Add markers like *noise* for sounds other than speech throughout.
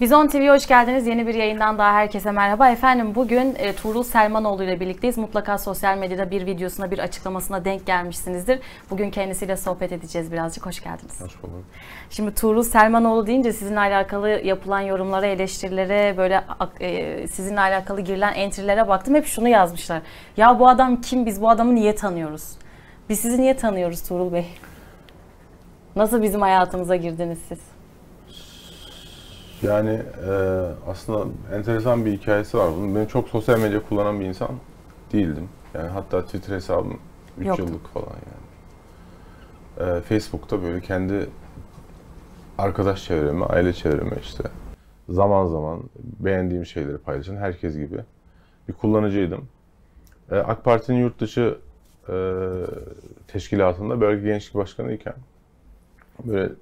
Bizon TV'ye hoş geldiniz. Yeni bir yayından daha herkese merhaba. Efendim bugün e, Tuğrul Selmanoğlu ile birlikteyiz. Mutlaka sosyal medyada bir videosuna, bir açıklamasına denk gelmişsinizdir. Bugün kendisiyle sohbet edeceğiz birazcık. Hoş geldiniz. Hoş bulduk. Şimdi Tuğrul Selmanoğlu deyince sizinle alakalı yapılan yorumlara, eleştirilere, böyle e, sizinle alakalı girilen entrilere baktım. Hep şunu yazmışlar. Ya bu adam kim? Biz bu adamı niye tanıyoruz? Biz sizi niye tanıyoruz Tuğrul Bey? Nasıl bizim hayatımıza girdiniz siz? Yani e, aslında enteresan bir hikayesi var bunun. Ben çok sosyal medya kullanan bir insan değildim. Yani hatta Twitter hesabım 3 Yoktu. yıllık falan yani. E, Facebook'ta böyle kendi arkadaş çevremi, aile çevremi işte zaman zaman beğendiğim şeyleri paylaşan herkes gibi bir kullanıcıydım. E, AK Parti'nin yurt dışı e, teşkilatında bölge gençlik başkanı iken böyle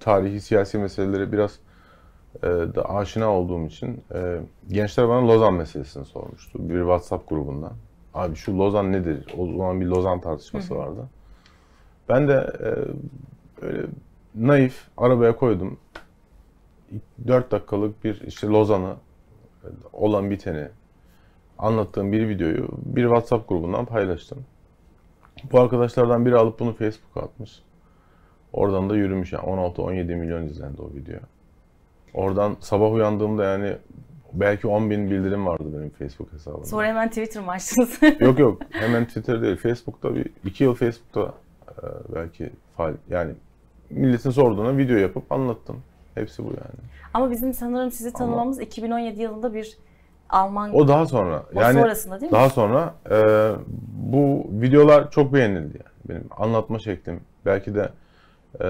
tarihi siyasi meseleleri biraz ee, da aşina olduğum için e, gençler bana Lozan meselesini sormuştu bir WhatsApp grubundan. Abi şu Lozan nedir? O zaman bir Lozan tartışması vardı. Ben de e, öyle naif arabaya koydum. 4 dakikalık bir işte Lozan'ı olan biteni anlattığım bir videoyu bir WhatsApp grubundan paylaştım. Bu arkadaşlardan biri alıp bunu Facebook'a atmış. Oradan da yürümüş yani 16-17 milyon izlendi o video. Oradan sabah uyandığımda yani belki 10 bin bildirim vardı benim Facebook hesabımda. Sonra hemen Twitter mı açtınız? *laughs* yok yok hemen Twitter değil. Facebook'ta bir iki yıl Facebook'ta e, belki faal yani milletin sorduğuna video yapıp anlattım. Hepsi bu yani. Ama bizim sanırım sizi tanımamız Ama, 2017 yılında bir Alman. O daha sonra. O yani sonrasında değil mi? Daha sonra e, bu videolar çok beğenildi yani. Benim anlatma şeklim belki de e,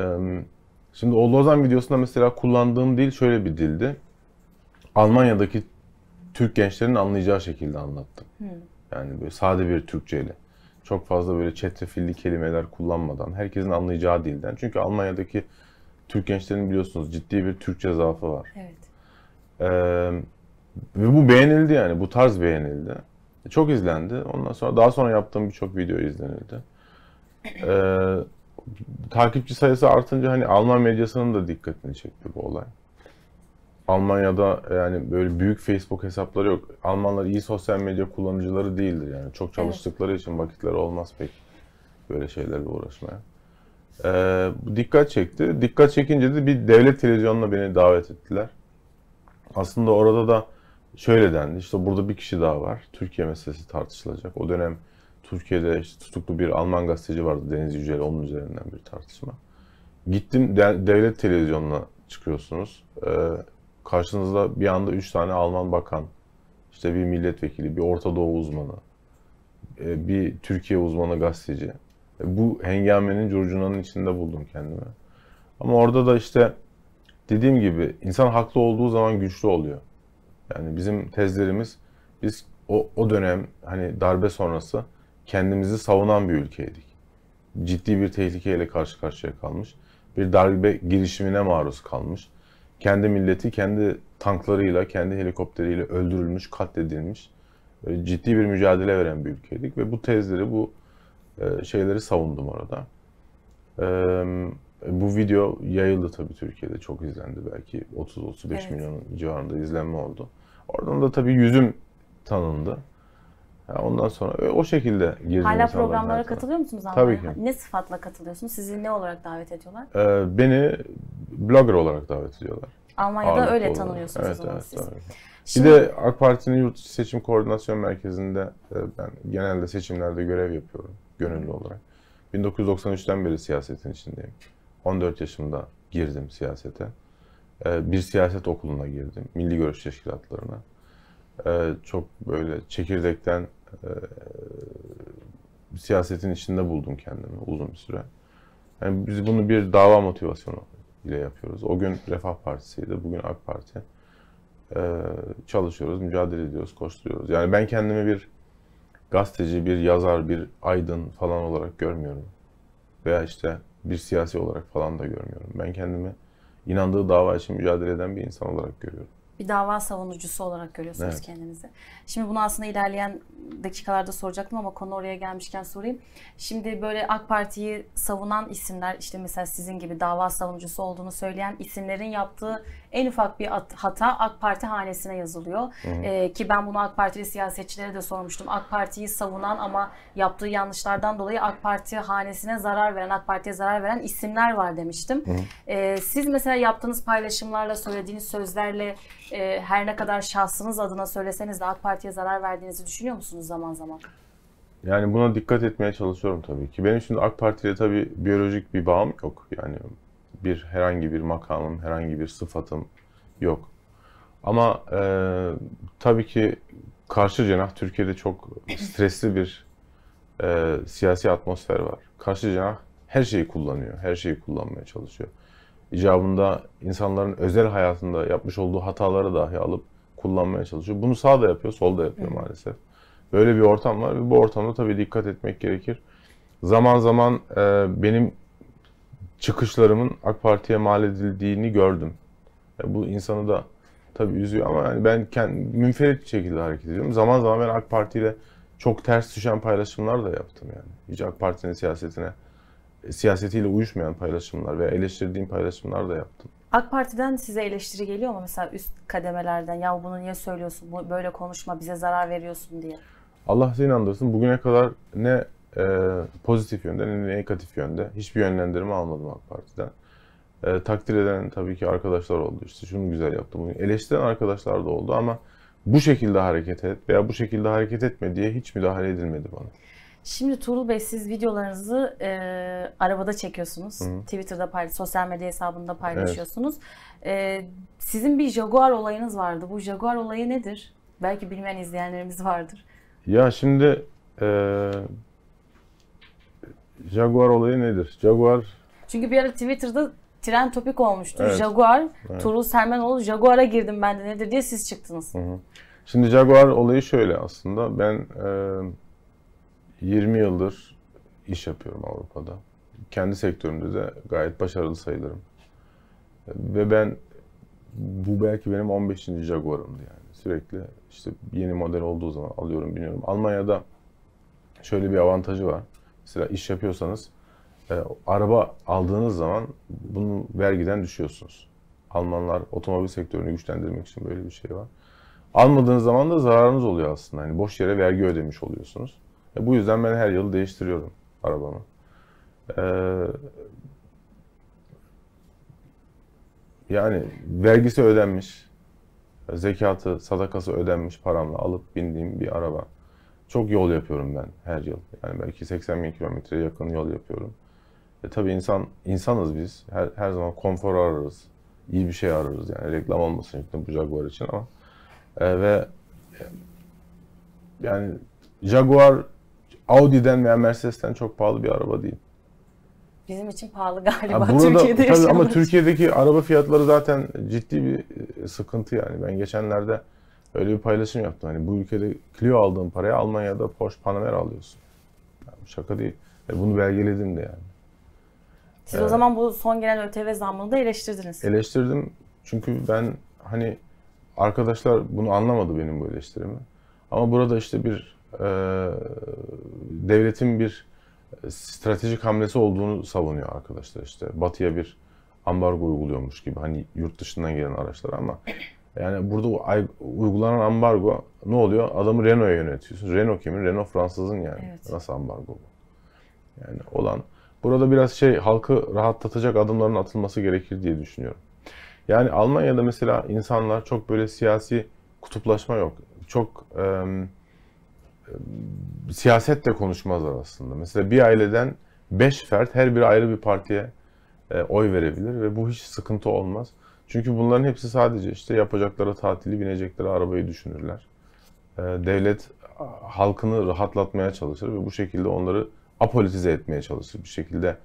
Şimdi o Lozan videosunda mesela kullandığım dil şöyle bir dildi. Almanya'daki Türk gençlerin anlayacağı şekilde anlattım. Hmm. Yani böyle sade bir Türkçeyle. Çok fazla böyle çetrefilli kelimeler kullanmadan, herkesin anlayacağı dilden. Çünkü Almanya'daki Türk gençlerin biliyorsunuz ciddi bir Türkçe zaafı var. Evet. Ee, ve bu beğenildi yani, bu tarz beğenildi. Çok izlendi. Ondan sonra daha sonra yaptığım birçok video izlenildi. Ee, takipçi sayısı artınca hani Alman medyasının da dikkatini çekti bu olay. Almanya'da yani böyle büyük Facebook hesapları yok. Almanlar iyi sosyal medya kullanıcıları değildir yani. Çok çalıştıkları evet. için vakitleri olmaz pek böyle şeylerle uğraşmaya. Ee, dikkat çekti. Dikkat çekince de bir devlet televizyonuna beni davet ettiler. Aslında orada da şöyle dendi. İşte burada bir kişi daha var. Türkiye meselesi tartışılacak. O dönem Türkiye'de işte tutuklu bir Alman gazeteci vardı Deniz Yücel onun üzerinden bir tartışma. Gittim devlet televizyonuna çıkıyorsunuz. Ee, karşınızda bir anda üç tane Alman bakan, işte bir milletvekili, bir Orta Doğu uzmanı, e, bir Türkiye uzmanı gazeteci. E, bu hengamenin curcunanın içinde buldum kendimi. Ama orada da işte dediğim gibi insan haklı olduğu zaman güçlü oluyor. Yani bizim tezlerimiz biz o, o dönem hani darbe sonrası kendimizi savunan bir ülkeydik. Ciddi bir tehlikeyle karşı karşıya kalmış. Bir darbe girişimine maruz kalmış. Kendi milleti kendi tanklarıyla, kendi helikopteriyle öldürülmüş, katledilmiş. E, ciddi bir mücadele veren bir ülkeydik ve bu tezleri, bu e, şeyleri savundum orada. E, bu video yayıldı tabii Türkiye'de. Çok izlendi belki. 30-35 evet. milyon civarında izlenme oldu. Oradan da tabii yüzüm tanındı. Yani ondan sonra e, o şekilde girdi Hala programlara katılıyor musunuz Almanya'ya? Tabii ki. Ne sıfatla katılıyorsunuz? Sizi ne olarak davet ediyorlar? Ee, beni blogger olarak davet ediyorlar. Almanya'da Ağırlıklı öyle olarak. tanınıyorsunuz evet, o zaman evet, siz. Tabii. Şimdi... Bir de AK Parti'nin yurt seçim koordinasyon merkezinde e, ben genelde seçimlerde görev yapıyorum gönüllü olarak. 1993'ten beri siyasetin içindeyim. 14 yaşımda girdim siyasete. E, bir siyaset okuluna girdim. Milli Görüş Teşkilatlarına. Çok böyle çekirdekten e, siyasetin içinde buldum kendimi uzun bir süre. Yani biz bunu bir dava motivasyonu ile yapıyoruz. O gün Refah Partisi'ydi, bugün AK Parti. E, çalışıyoruz, mücadele ediyoruz, koşturuyoruz. Yani ben kendimi bir gazeteci, bir yazar, bir aydın falan olarak görmüyorum. Veya işte bir siyasi olarak falan da görmüyorum. Ben kendimi inandığı dava için mücadele eden bir insan olarak görüyorum bir dava savunucusu olarak görüyorsunuz evet. kendinizi. Şimdi bunu aslında ilerleyen dakikalarda soracaktım ama konu oraya gelmişken sorayım. Şimdi böyle AK Parti'yi savunan isimler işte mesela sizin gibi dava savunucusu olduğunu söyleyen isimlerin yaptığı en ufak bir hata AK Parti hanesine yazılıyor. Hı hı. Ee, ki ben bunu AK Partili siyasetçilere de sormuştum. AK Parti'yi savunan ama yaptığı yanlışlardan dolayı AK Parti hanesine zarar veren, AK Parti'ye zarar veren isimler var demiştim. Hı hı. Ee, siz mesela yaptığınız paylaşımlarla, söylediğiniz sözlerle e, her ne kadar şahsınız adına söyleseniz de AK Parti'ye zarar verdiğinizi düşünüyor musunuz zaman zaman? Yani buna dikkat etmeye çalışıyorum tabii ki. Benim şimdi AK Parti tabii biyolojik bir bağım yok. Yani bir herhangi bir makamım, herhangi bir sıfatım yok. Ama e, tabii ki karşı cenah Türkiye'de çok stresli bir e, siyasi atmosfer var. Karşı cenah her şeyi kullanıyor, her şeyi kullanmaya çalışıyor. İcabında insanların özel hayatında yapmış olduğu hataları dahi alıp kullanmaya çalışıyor. Bunu sağ da yapıyor, sol da yapıyor maalesef. Böyle bir ortam var ve bu ortamda tabii dikkat etmek gerekir. Zaman zaman e, benim çıkışlarımın AK Parti'ye mal edildiğini gördüm. Ya e, bu insanı da tabii üzüyor ama yani ben kendim münferit bir şekilde hareket ediyorum. Zaman zaman ben AK Parti ile çok ters düşen paylaşımlar da yaptım yani. Hiç AK Parti'nin siyasetine e, siyasetiyle uyuşmayan paylaşımlar veya eleştirdiğim paylaşımlar da yaptım. AK Parti'den size eleştiri geliyor mu mesela üst kademelerden? Ya bunu niye söylüyorsun? Böyle konuşma bize zarar veriyorsun diye. Allah seni inandırsın. Bugüne kadar ne e, pozitif yönde ne negatif yönde hiçbir yönlendirme almadım AK Parti'den. E, takdir eden tabii ki arkadaşlar oldu. İşte şunu güzel yaptım. Bunu. Eleştiren arkadaşlar da oldu ama bu şekilde hareket et veya bu şekilde hareket etme diye hiç müdahale edilmedi bana. Şimdi Tuğrul Bey siz videolarınızı e, arabada çekiyorsunuz. Hı. Twitter'da paylaş, sosyal medya hesabında paylaşıyorsunuz. Evet. E, sizin bir Jaguar olayınız vardı. Bu Jaguar olayı nedir? Belki bilmeyen izleyenlerimiz vardır. Ya şimdi e, Jaguar olayı nedir? Jaguar... Çünkü bir ara Twitter'da tren topik olmuştu. Evet. Jaguar, evet. Tuğrul Sermenoğlu Jaguar'a girdim ben de nedir diye siz çıktınız. Hı hı. Şimdi Jaguar olayı şöyle aslında. Ben e, 20 yıldır iş yapıyorum Avrupa'da. Kendi sektörümde de gayet başarılı sayılırım. Ve ben bu belki benim 15. Jaguar'ımdı yani. Sürekli işte yeni model olduğu zaman alıyorum, biniyorum. Almanya'da şöyle bir avantajı var. Mesela iş yapıyorsanız e, araba aldığınız zaman bunu vergiden düşüyorsunuz. Almanlar otomobil sektörünü güçlendirmek için böyle bir şey var. Almadığınız zaman da zararınız oluyor aslında. Yani boş yere vergi ödemiş oluyorsunuz. E, bu yüzden ben her yıl değiştiriyorum arabamı. E, yani vergisi ödenmiş, zekatı, sadakası ödenmiş paramla alıp bindiğim bir araba. Çok yol yapıyorum ben her yıl. Yani belki 80 bin kilometreye yakın yol yapıyorum. E tabii insan insanız biz. Her, her zaman konfor ararız. İyi bir şey ararız yani. Reklam olmasın yükle bu Jaguar için ama. E, ve e, yani Jaguar Audi'den veya Mercedes'ten çok pahalı bir araba değil. Bizim için pahalı galiba yani burada, Türkiye'de tabii Ama Türkiye'deki araba fiyatları zaten ciddi bir e, sıkıntı yani. Ben geçenlerde Öyle bir paylaşım yaptım. Hani bu ülkede Clio aldığın paraya Almanya'da Porsche Panamera alıyorsun. Yani şaka değil. E bunu belgeledim de yani. Siz ee, o zaman bu son gelen ÖTV zammını da eleştirdiniz. Eleştirdim. Çünkü ben hani arkadaşlar bunu anlamadı benim bu eleştirimi. Ama burada işte bir e, devletin bir e, stratejik hamlesi olduğunu savunuyor arkadaşlar işte. Batı'ya bir ambargo uyguluyormuş gibi hani yurt dışından gelen araçlara ama yani burada uygulanan ambargo ne oluyor? Adamı Renault'a yönetiyorsun. Renault kimin? Renault Fransızın yani. Evet. Nasıl ambargo bu? Yani olan. Burada biraz şey halkı rahatlatacak adımların atılması gerekir diye düşünüyorum. Yani Almanya'da mesela insanlar çok böyle siyasi kutuplaşma yok. Çok e, e, siyaset de konuşmazlar aslında. Mesela bir aileden beş fert her biri ayrı bir partiye e, oy verebilir ve bu hiç sıkıntı olmaz. Çünkü bunların hepsi sadece işte yapacakları tatili, binecekleri arabayı düşünürler. Ee, devlet halkını rahatlatmaya çalışır ve bu şekilde onları apolitize etmeye çalışır. Bir şekilde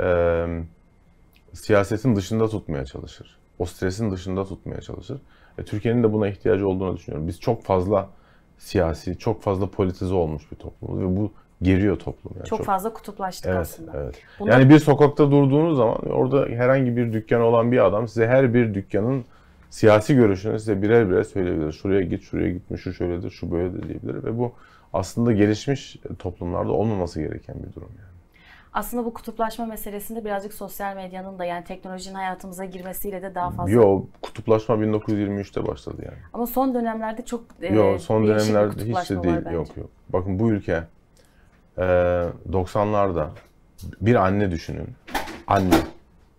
e, siyasetin dışında tutmaya çalışır. O stresin dışında tutmaya çalışır. E, Türkiye'nin de buna ihtiyacı olduğunu düşünüyorum. Biz çok fazla siyasi, çok fazla politize olmuş bir toplumuz ve bu giriyor toplum. Yani çok, çok fazla kutuplaştık evet, aslında. Evet. Bunlar... Yani bir sokakta durduğunuz zaman orada herhangi bir dükkan olan bir adam size her bir dükkanın siyasi görüşünü size birer birer söyleyebilir. Şuraya git, şuraya gitmiş, şu şöyledir, şu böyledir diyebilir ve bu aslında gelişmiş toplumlarda olmaması gereken bir durum yani. Aslında bu kutuplaşma meselesinde birazcık sosyal medyanın da yani teknolojinin hayatımıza girmesiyle de daha fazla. Yo kutuplaşma 1923'te başladı yani. Ama son dönemlerde çok e, Yo son dönemlerde hiç de değil. Yok yok. Bakın bu ülke 90'larda ee, bir anne düşünün. Anne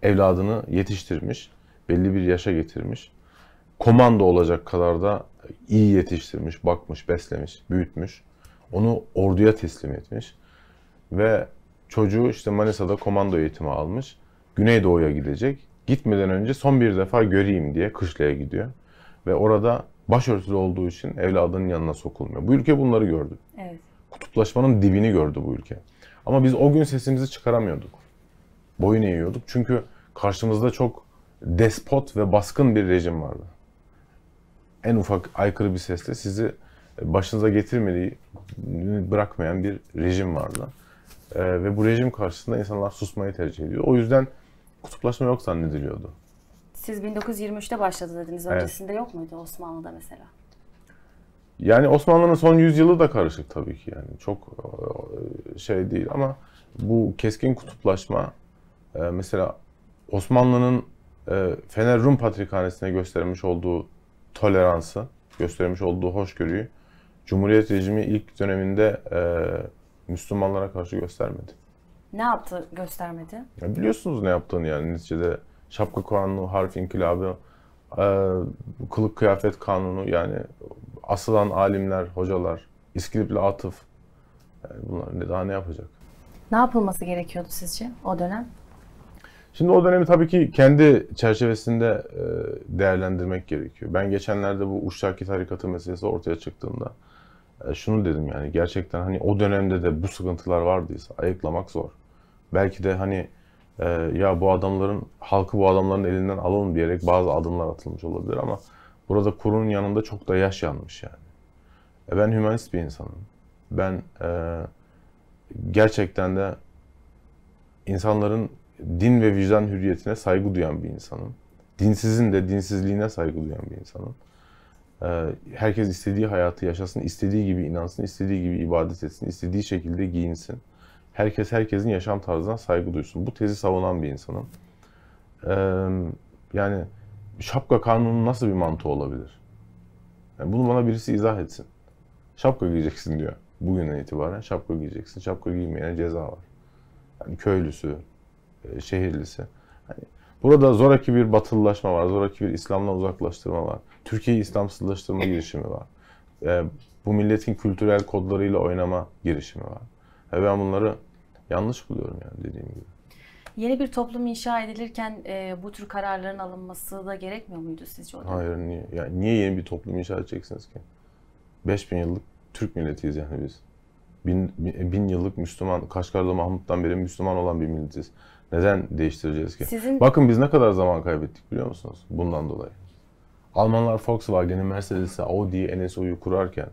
evladını yetiştirmiş, belli bir yaşa getirmiş. Komando olacak kadar da iyi yetiştirmiş, bakmış, beslemiş, büyütmüş. Onu orduya teslim etmiş. Ve çocuğu işte Manisa'da komando eğitimi almış. Güneydoğu'ya gidecek. Gitmeden önce son bir defa göreyim diye kışlaya gidiyor. Ve orada başörtülü olduğu için evladının yanına sokulmuyor. Bu ülke bunları gördü. Evet kutuplaşmanın dibini gördü bu ülke. Ama biz o gün sesimizi çıkaramıyorduk. Boyun eğiyorduk. Çünkü karşımızda çok despot ve baskın bir rejim vardı. En ufak aykırı bir sesle sizi başınıza getirmediği bırakmayan bir rejim vardı. Ee, ve bu rejim karşısında insanlar susmayı tercih ediyor. O yüzden kutuplaşma yok zannediliyordu. Siz 1923'te başladı dediniz. Öncesinde evet. yok muydu Osmanlı'da mesela? Yani Osmanlı'nın son yüzyılı da karışık tabii ki yani çok e, şey değil ama bu keskin kutuplaşma e, mesela Osmanlı'nın e, Fener Rum Patrikhanesi'ne göstermiş olduğu toleransı, göstermiş olduğu hoşgörüyü Cumhuriyet rejimi ilk döneminde Müslümanlara karşı göstermedi. Ne yaptı göstermedi? Ya biliyorsunuz ne yaptığını yani neticede şapka kanunu, harf inkılabı, kılık kıyafet kanunu yani asılan alimler, hocalar, İskilipli Atıf yani bunlar daha ne yapacak? Ne yapılması gerekiyordu sizce o dönem? Şimdi o dönemi tabii ki kendi çerçevesinde e, değerlendirmek gerekiyor. Ben geçenlerde bu Uşşaki tarikatı meselesi ortaya çıktığında e, şunu dedim yani gerçekten hani o dönemde de bu sıkıntılar vardıysa ayıklamak zor. Belki de hani e, ya bu adamların halkı bu adamların elinden alalım diyerek bazı adımlar atılmış olabilir ama Burada kurunun yanında çok da yaş yanmış yani. E ben hümanist bir insanım. Ben e, gerçekten de insanların din ve vicdan hürriyetine saygı duyan bir insanım. Dinsizin de dinsizliğine saygı duyan bir insanım. E, herkes istediği hayatı yaşasın, istediği gibi inansın, istediği gibi ibadet etsin, istediği şekilde giyinsin. Herkes herkesin yaşam tarzına saygı duysun. Bu tezi savunan bir insanım. E, yani şapka kanunu nasıl bir mantığı olabilir? Yani bunu bana birisi izah etsin. Şapka giyeceksin diyor. Bugünden itibaren şapka giyeceksin. Şapka giymeyene ceza var. Yani köylüsü, e, şehirlisi. Hani burada zoraki bir batılılaşma var. Zoraki bir İslam'dan uzaklaştırma var. Türkiye'yi İslamsızlaştırma girişimi var. E, bu milletin kültürel kodlarıyla oynama girişimi var. Ve ben bunları yanlış buluyorum yani dediğim gibi. Yeni bir toplum inşa edilirken e, bu tür kararların alınması da gerekmiyor muydu sizce? O Hayır niye? Yani niye yeni bir toplum inşa edeceksiniz ki? 5000 yıllık Türk milletiyiz yani biz. Bin, bin, e, bin yıllık Müslüman, Kaşgarlı Mahmut'tan beri Müslüman olan bir milletiz. Neden değiştireceğiz ki? Sizin... Bakın biz ne kadar zaman kaybettik biliyor musunuz? Bundan dolayı. Almanlar Volkswagen'i, Mercedes'i, Audi'yi, NSO'yu kurarken,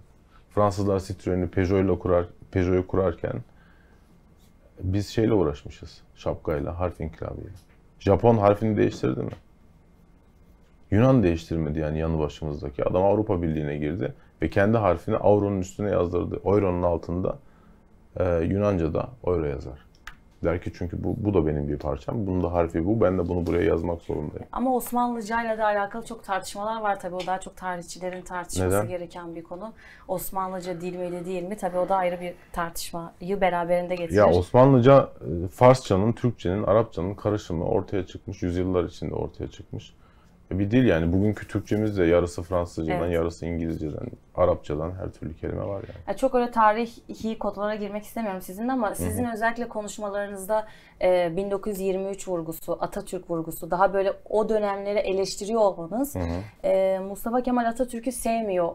Fransızlar Citroen'i, Peugeot'u kurar, Peugeot kurarken, biz şeyle uğraşmışız. Şapkayla, harf inkılabıyla. Japon harfini değiştirdi mi? Yunan değiştirmedi yani yanı başımızdaki. Adam Avrupa Birliği'ne girdi ve kendi harfini avronun üstüne yazdırdı. Euro'nun altında e, Yunanca'da euro yazar. Der ki çünkü bu, bu da benim bir parçam. Bunun da harfi bu. Ben de bunu buraya yazmak zorundayım. Ama Osmanlıcayla da alakalı çok tartışmalar var tabii. O daha çok tarihçilerin tartışması Neden? gereken bir konu. Osmanlıca dil mi değil mi? Tabii o da ayrı bir tartışmayı beraberinde getirir. Ya Osmanlıca e, Farsçanın, Türkçenin, Arapçanın karışımı ortaya çıkmış. Yüzyıllar içinde ortaya çıkmış. E, bir dil yani. Bugünkü Türkçe'mizde yarısı Fransızcadan, evet. yarısı İngilizceden, Arapçadan her türlü kelime var yani. Ya çok öyle tarihi kodlara girmek istemiyorum sizin ama sizin Hı-hı. özellikle konuşmalarınızda e, 1923 vurgusu, Atatürk vurgusu, daha böyle o dönemleri eleştiriyor olmanız e, Mustafa Kemal Atatürk'ü sevmiyor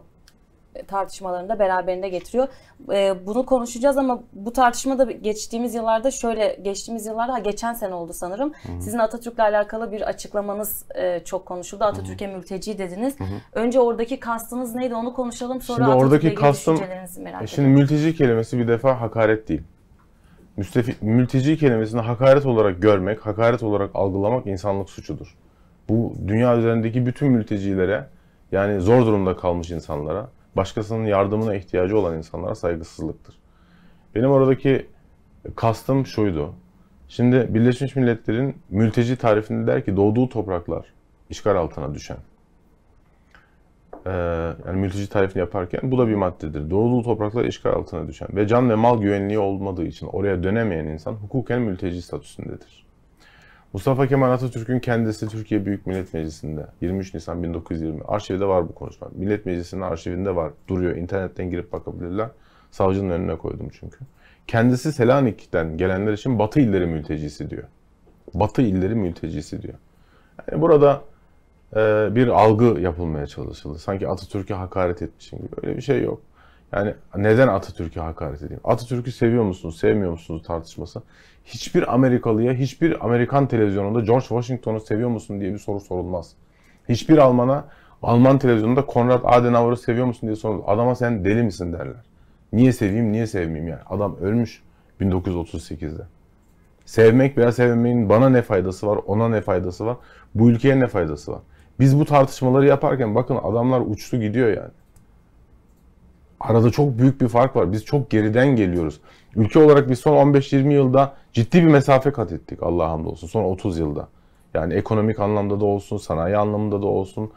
tartışmalarını da beraberinde getiriyor. E, bunu konuşacağız ama bu tartışma da geçtiğimiz yıllarda şöyle geçtiğimiz yıllarda geçen sene oldu sanırım. Hı-hı. Sizin Atatürk'le alakalı bir açıklamanız e, çok konuşuldu. Atatürk'e mülteci dediniz. Hı-hı. Önce oradaki kastınız neydi onu konuşalım sonra şimdi oradaki kastım merak e, Şimdi mülteci kelimesi bir defa hakaret değil. Müstefi, mülteci kelimesini hakaret olarak görmek, hakaret olarak algılamak insanlık suçudur. Bu dünya üzerindeki bütün mültecilere yani zor durumda kalmış insanlara başkasının yardımına ihtiyacı olan insanlara saygısızlıktır. Benim oradaki kastım şuydu. Şimdi Birleşmiş Milletler'in mülteci tarifinde der ki doğduğu topraklar işgal altına düşen. Ee, yani mülteci tarifini yaparken bu da bir maddedir. Doğduğu topraklar işgal altına düşen ve can ve mal güvenliği olmadığı için oraya dönemeyen insan hukuken mülteci statüsündedir. Mustafa Kemal Atatürk'ün kendisi Türkiye Büyük Millet Meclisi'nde 23 Nisan 1920 arşivde var bu konuşma. Millet Meclisi'nin arşivinde var. Duruyor. İnternetten girip bakabilirler. Savcının önüne koydum çünkü. Kendisi Selanik'ten gelenler için Batı illeri mültecisi diyor. Batı illeri mültecisi diyor. Yani burada e, bir algı yapılmaya çalışıldı. Sanki Atatürk'e hakaret etmişim gibi. Öyle bir şey yok. Yani neden Atatürk'e hakaret edeyim? Atatürk'ü seviyor musunuz, sevmiyor musunuz tartışması. Hiçbir Amerikalıya, hiçbir Amerikan televizyonunda George Washington'u seviyor musun diye bir soru sorulmaz. Hiçbir Alman'a Alman televizyonunda Konrad Adenauer'ı seviyor musun diye sorulmaz. Adama sen deli misin derler. Niye seveyim, niye sevmeyeyim yani. Adam ölmüş 1938'de. Sevmek veya sevmemenin bana ne faydası var, ona ne faydası var, bu ülkeye ne faydası var? Biz bu tartışmaları yaparken bakın adamlar uçtu gidiyor yani. Arada çok büyük bir fark var. Biz çok geriden geliyoruz. Ülke olarak biz son 15-20 yılda ciddi bir mesafe kat ettik Allah'a hamdolsun. Son 30 yılda. Yani ekonomik anlamda da olsun, sanayi anlamında da olsun.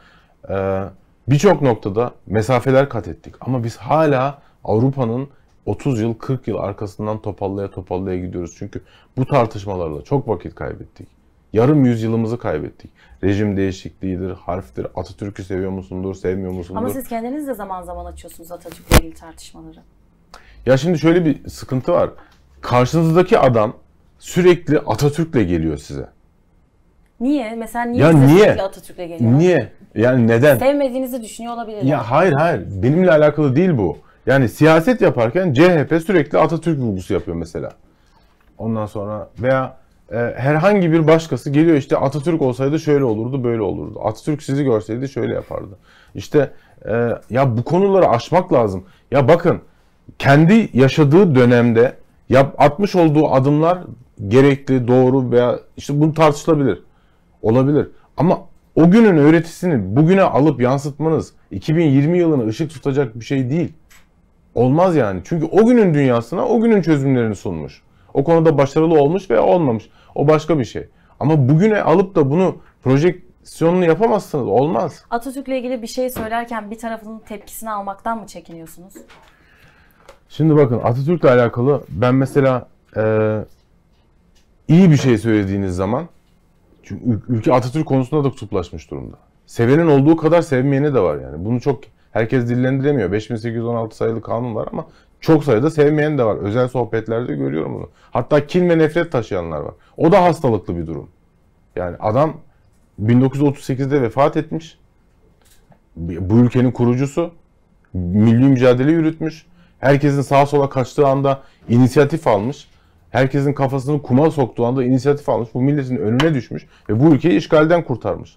Ee, Birçok noktada mesafeler kat ettik. Ama biz hala Avrupa'nın 30 yıl, 40 yıl arkasından topallaya topallaya gidiyoruz. Çünkü bu tartışmalarla çok vakit kaybettik. Yarım yüzyılımızı kaybettik. Rejim değişikliğidir, harftir, Atatürk'ü seviyor musundur, sevmiyor musundur? Ama siz kendiniz de zaman zaman açıyorsunuz Atatürk'le ilgili tartışmaları. Ya şimdi şöyle bir sıkıntı var. Karşınızdaki adam sürekli Atatürk'le geliyor size. Niye? Mesela niye ya niye? sürekli Atatürk'le geliyor? Niye? Yani neden? Sevmediğinizi düşünüyor olabilir. Ya hayır hayır. Benimle alakalı değil bu. Yani siyaset yaparken CHP sürekli Atatürk vurgusu yapıyor mesela. Ondan sonra veya ee, herhangi bir başkası geliyor işte Atatürk olsaydı şöyle olurdu böyle olurdu. Atatürk sizi görseydi şöyle yapardı. İşte e, ya bu konuları aşmak lazım. Ya bakın kendi yaşadığı dönemde yap, atmış olduğu adımlar gerekli, doğru veya işte bunu tartışılabilir. Olabilir. Ama o günün öğretisini bugüne alıp yansıtmanız 2020 yılını ışık tutacak bir şey değil. Olmaz yani. Çünkü o günün dünyasına o günün çözümlerini sunmuş. O konuda başarılı olmuş veya olmamış. O başka bir şey. Ama bugüne alıp da bunu projeksiyonunu yapamazsınız. Olmaz. Atatürk'le ilgili bir şey söylerken bir tarafının tepkisini almaktan mı çekiniyorsunuz? Şimdi bakın Atatürk'le alakalı ben mesela e, iyi bir şey söylediğiniz zaman çünkü ülke Atatürk konusunda da kutuplaşmış durumda. Sevenin olduğu kadar sevmeyeni de var yani. Bunu çok herkes dillendiremiyor. 5816 sayılı kanun var ama çok sayıda sevmeyen de var. Özel sohbetlerde görüyorum bunu. Hatta kin ve nefret taşıyanlar var. O da hastalıklı bir durum. Yani adam 1938'de vefat etmiş. Bu ülkenin kurucusu. Milli mücadele yürütmüş. Herkesin sağa sola kaçtığı anda inisiyatif almış. Herkesin kafasını kuma soktuğu anda inisiyatif almış. Bu milletin önüne düşmüş ve bu ülkeyi işgalden kurtarmış.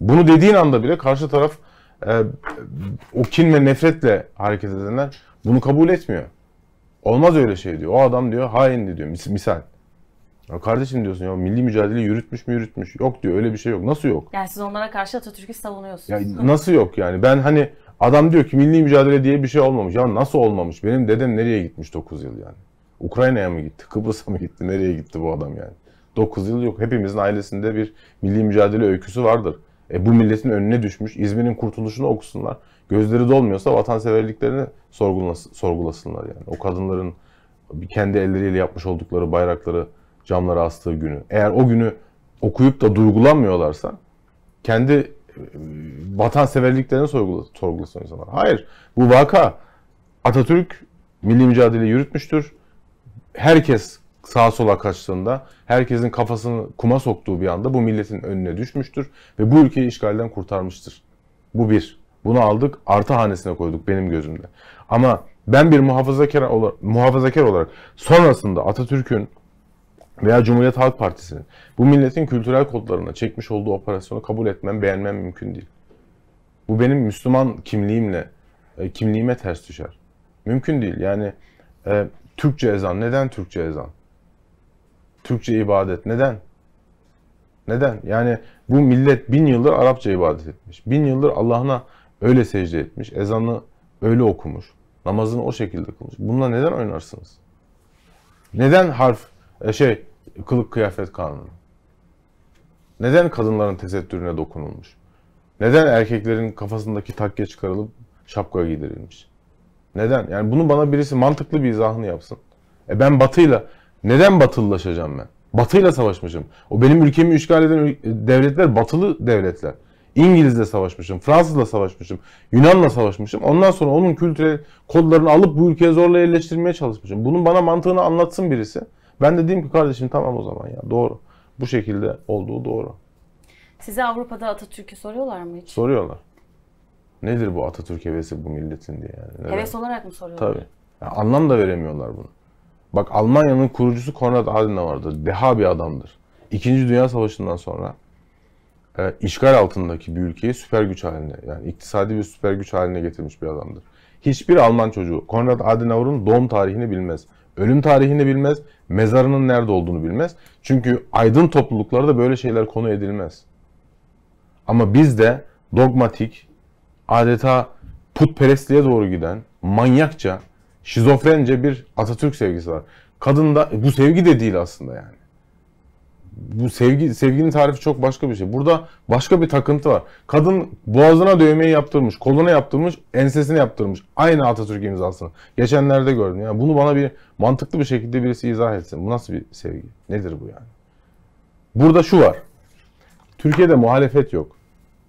Bunu dediğin anda bile karşı taraf e, o kin ve nefretle hareket edenler bunu kabul etmiyor. Olmaz öyle şey diyor. O adam diyor hain diyor. Mis misal. Ya kardeşim diyorsun ya milli mücadele yürütmüş mü yürütmüş. Yok diyor öyle bir şey yok. Nasıl yok? Yani siz onlara karşı Atatürk'ü savunuyorsunuz. Ya nasıl yok yani? Ben hani adam diyor ki milli mücadele diye bir şey olmamış. Ya nasıl olmamış? Benim dedem nereye gitmiş 9 yıl yani? Ukrayna'ya mı gitti? Kıbrıs'a mı gitti? Nereye gitti bu adam yani? 9 yıl yok. Hepimizin ailesinde bir milli mücadele öyküsü vardır. E, bu milletin önüne düşmüş. İzmir'in kurtuluşunu okusunlar gözleri dolmuyorsa vatanseverliklerini sorgulasınlar yani. O kadınların kendi elleriyle yapmış oldukları bayrakları camlara astığı günü. Eğer o günü okuyup da duygulanmıyorlarsa kendi e, vatanseverliklerini sorgulasın insanlar. Hayır. Bu vaka Atatürk milli mücadele yürütmüştür. Herkes sağa sola kaçtığında, herkesin kafasını kuma soktuğu bir anda bu milletin önüne düşmüştür ve bu ülkeyi işgalden kurtarmıştır. Bu bir. Bunu aldık artı hanesine koyduk benim gözümde. Ama ben bir muhafazakar olarak, muhafazakar olarak sonrasında Atatürk'ün veya Cumhuriyet Halk Partisi'nin bu milletin kültürel kodlarına çekmiş olduğu operasyonu kabul etmem, beğenmem mümkün değil. Bu benim Müslüman kimliğimle, e, kimliğime ters düşer. Mümkün değil. Yani e, Türkçe ezan, neden Türkçe ezan? Türkçe ibadet, neden? Neden? Yani bu millet bin yıldır Arapça ibadet etmiş. Bin yıldır Allah'ına Öyle secde etmiş. Ezanı öyle okumuş. Namazını o şekilde kılmış. Bununla neden oynarsınız? Neden harf, e, şey, kılık kıyafet kanunu? Neden kadınların tesettürüne dokunulmuş? Neden erkeklerin kafasındaki takke çıkarılıp şapka giydirilmiş? Neden? Yani bunu bana birisi mantıklı bir izahını yapsın. E ben batıyla, neden batılılaşacağım ben? Batıyla savaşmışım. O benim ülkemi işgal eden devletler batılı devletler. İngiliz'le savaşmışım, Fransız'la savaşmışım, Yunan'la savaşmışım. Ondan sonra onun kültürel kodlarını alıp bu ülkeye zorla yerleştirmeye çalışmışım. Bunun bana mantığını anlatsın birisi. Ben de diyeyim ki kardeşim tamam o zaman ya doğru. Bu şekilde olduğu doğru. Size Avrupa'da Atatürk'ü soruyorlar mı hiç? Soruyorlar. Nedir bu Atatürk hevesi bu milletin diye yani. Heves olarak mı soruyorlar? Tabii. Yani anlam da veremiyorlar bunu. Bak Almanya'nın kurucusu Konrad Adenauer'dır. Deha bir adamdır. İkinci Dünya Savaşı'ndan sonra e, işgal altındaki bir ülkeyi süper güç haline yani iktisadi bir süper güç haline getirmiş bir adamdır. Hiçbir Alman çocuğu Konrad Adenauer'un doğum tarihini bilmez. Ölüm tarihini bilmez. Mezarının nerede olduğunu bilmez. Çünkü aydın topluluklarda böyle şeyler konu edilmez. Ama bizde dogmatik, adeta putperestliğe doğru giden, manyakça, şizofrence bir Atatürk sevgisi var. Kadında bu sevgi de değil aslında yani bu sevgi sevginin tarifi çok başka bir şey. Burada başka bir takıntı var. Kadın boğazına dövmeyi yaptırmış, koluna yaptırmış, ensesine yaptırmış. Aynı Atatürk imzasını. Geçenlerde gördüm. Yani bunu bana bir mantıklı bir şekilde birisi izah etsin. Bu nasıl bir sevgi? Nedir bu yani? Burada şu var. Türkiye'de muhalefet yok.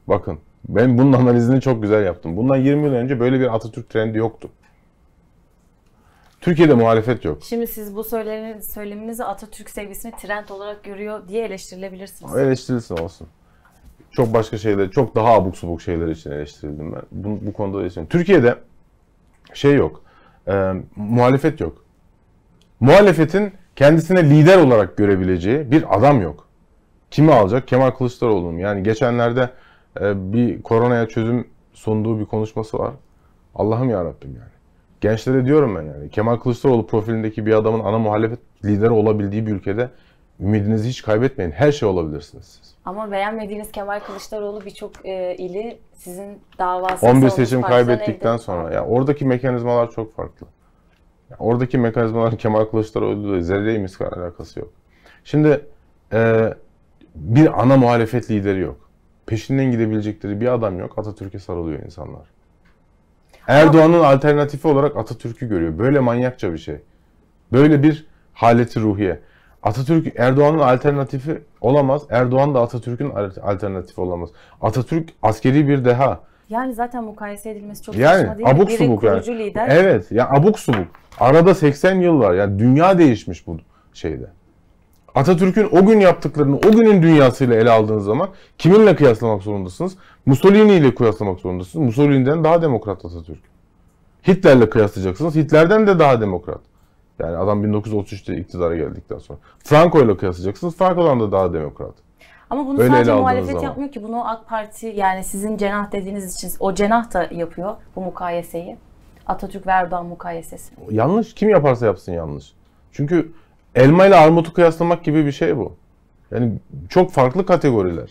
Bakın ben bunun analizini çok güzel yaptım. Bundan 20 yıl önce böyle bir Atatürk trendi yoktu. Türkiye'de muhalefet yok. Şimdi siz bu söylemi, söyleminizi Atatürk sevgisini trend olarak görüyor diye eleştirilebilirsiniz. Eleştirilsin olsun. Çok başka şeyler, çok daha abuk subuk şeyler için eleştirildim ben. Bu, bu konuda da eleştirildim. Türkiye'de şey yok, e, muhalefet yok. Muhalefetin kendisine lider olarak görebileceği bir adam yok. Kimi alacak? Kemal Kılıçdaroğlu'nun. Yani geçenlerde e, bir koronaya çözüm sunduğu bir konuşması var. Allah'ım yarabbim yani gençlere diyorum ben yani. Kemal Kılıçdaroğlu profilindeki bir adamın ana muhalefet lideri olabildiği bir ülkede ümidinizi hiç kaybetmeyin. Her şey olabilirsiniz siz. Ama beğenmediğiniz Kemal Kılıçdaroğlu birçok e, ili sizin davası 11 seçim kaybettikten elde... sonra. Yani oradaki mekanizmalar çok farklı. Yani oradaki mekanizmalar *laughs* Kemal Kılıçdaroğlu'yla zerre miskar alakası yok. Şimdi e, bir ana muhalefet lideri yok. Peşinden gidebilecekleri bir adam yok. Atatürk'e sarılıyor insanlar. Erdoğan'ın alternatifi olarak Atatürk'ü görüyor. Böyle manyakça bir şey. Böyle bir haleti ruhiye. Atatürk Erdoğan'ın alternatifi olamaz. Erdoğan da Atatürk'ün alternatifi olamaz. Atatürk askeri bir deha. Yani zaten mukayese edilmesi çok yani, saçma değil abuk subuk yani. lider. Evet. Ya abuk subuk. Arada 80 yıl var. Yani dünya değişmiş bu şeyde. Atatürk'ün o gün yaptıklarını o günün dünyasıyla ele aldığınız zaman kiminle kıyaslamak zorundasınız? Mussolini ile kıyaslamak zorundasınız. Mussolini'den daha demokrat Atatürk. Hitler'le kıyaslayacaksınız. Hitler'den de daha demokrat. Yani adam 1933'te iktidara geldikten sonra. Franco ile kıyaslayacaksınız. Franco'dan da daha demokrat. Ama bunu Öyle sadece muhalefet zaman. yapmıyor ki. Bunu AK Parti yani sizin cenah dediğiniz için o cenah da yapıyor bu mukayeseyi. Atatürk ve Erdoğan mukayesesi. Yanlış. Kim yaparsa yapsın yanlış. Çünkü elma ile armutu kıyaslamak gibi bir şey bu. Yani çok farklı kategoriler.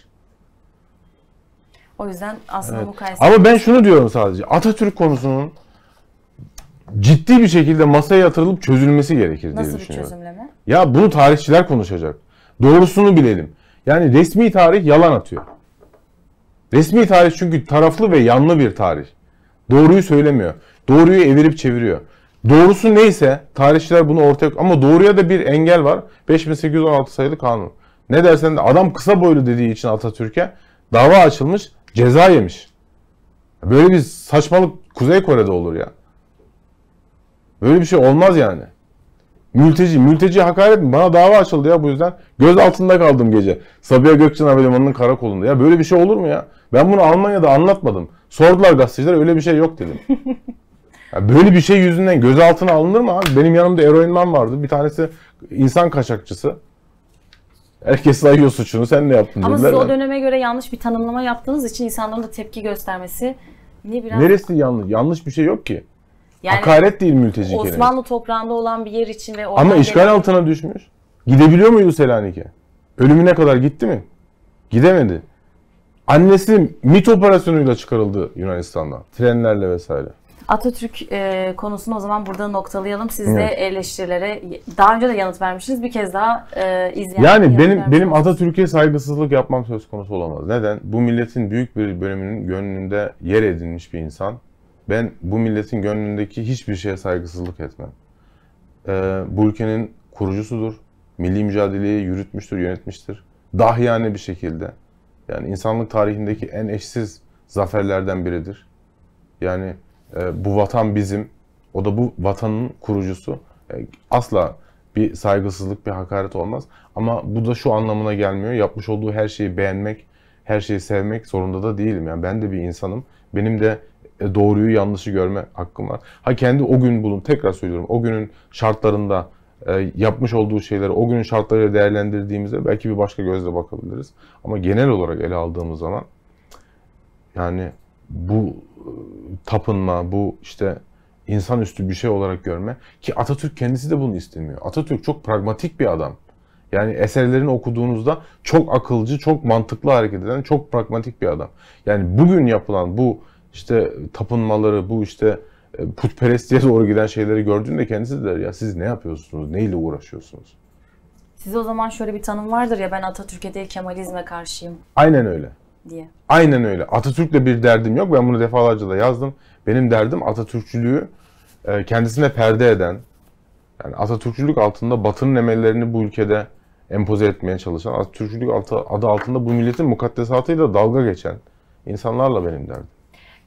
O yüzden aslında evet. mukayese... Ama ben şunu diyorum sadece. Atatürk konusunun ciddi bir şekilde masaya yatırılıp çözülmesi gerekir Nasıl düşünüyorum. Nasıl bir çözümleme? Ya bunu tarihçiler konuşacak. Doğrusunu bilelim. Yani resmi tarih yalan atıyor. Resmi tarih çünkü taraflı ve yanlı bir tarih. Doğruyu söylemiyor. Doğruyu evirip çeviriyor. Doğrusu neyse tarihçiler bunu ortaya ama doğruya da bir engel var. 5816 sayılı kanun. Ne dersen de adam kısa boylu dediği için Atatürk'e dava açılmış, ceza yemiş. Böyle bir saçmalık Kuzey Kore'de olur ya. Böyle bir şey olmaz yani. Mülteci, mülteci hakaret mi? Bana dava açıldı ya bu yüzden. Göz altında kaldım gece. Sabiha Gökçen Havalimanı'nın karakolunda. Ya böyle bir şey olur mu ya? Ben bunu Almanya'da anlatmadım. Sordular gazeteciler öyle bir şey yok dedim. *laughs* böyle bir şey yüzünden gözaltına alınır mı abi? Benim yanımda eroinman vardı. Bir tanesi insan kaçakçısı. Herkes sayıyor suçunu. Sen ne yaptın Ama dediler. siz o döneme göre yanlış bir tanımlama yaptığınız için insanların da tepki göstermesi ne biraz... Neresi yanlış? Yanlış bir şey yok ki. Yani Hakaret değil mülteci kelimesi. Osmanlı toprağında olan bir yer için ve Ama işgal gelen... altına düşmüş. Gidebiliyor muydu Selanik'e? Ölümüne kadar gitti mi? Gidemedi. Annesi MIT operasyonuyla çıkarıldı Yunanistan'dan. Trenlerle vesaire. Atatürk e, konusunu o zaman burada noktalayalım. Siz de eleştirilere daha önce de yanıt vermişsiniz. Bir kez daha e, izleyenler Yani benim benim Atatürk'e saygısızlık yapmam söz konusu olamaz. Neden? Bu milletin büyük bir bölümünün gönlünde yer edinmiş bir insan. Ben bu milletin gönlündeki hiçbir şeye saygısızlık etmem. E, bu ülkenin kurucusudur. Milli mücadeleyi yürütmüştür, yönetmiştir. Dahiyane bir şekilde. Yani insanlık tarihindeki en eşsiz zaferlerden biridir. Yani e, bu vatan bizim, o da bu vatanın kurucusu. E, asla bir saygısızlık, bir hakaret olmaz. Ama bu da şu anlamına gelmiyor. Yapmış olduğu her şeyi beğenmek, her şeyi sevmek zorunda da değilim. Yani ben de bir insanım. Benim de e, doğruyu yanlışı görme hakkım var. Ha kendi o gün bulun, tekrar söylüyorum. O günün şartlarında e, yapmış olduğu şeyleri o günün şartlarıyla değerlendirdiğimizde belki bir başka gözle bakabiliriz. Ama genel olarak ele aldığımız zaman yani bu e, tapınma, bu işte insanüstü bir şey olarak görme. Ki Atatürk kendisi de bunu istemiyor. Atatürk çok pragmatik bir adam. Yani eserlerini okuduğunuzda çok akılcı, çok mantıklı hareket eden, çok pragmatik bir adam. Yani bugün yapılan bu işte tapınmaları, bu işte e, putperestliğe doğru giden şeyleri gördüğünde kendisi de der ya siz ne yapıyorsunuz, neyle uğraşıyorsunuz? Size o zaman şöyle bir tanım vardır ya ben Atatürk'e değil Kemalizme karşıyım. Aynen öyle diye. Aynen öyle. Atatürk'le bir derdim yok. Ben bunu defalarca da yazdım. Benim derdim Atatürkçülüğü e, kendisine perde eden, yani Atatürkçülük altında Batı'nın emellerini bu ülkede empoze etmeye çalışan, Atatürkçülük adı altında bu milletin mukaddesatıyla dalga geçen insanlarla benim derdim.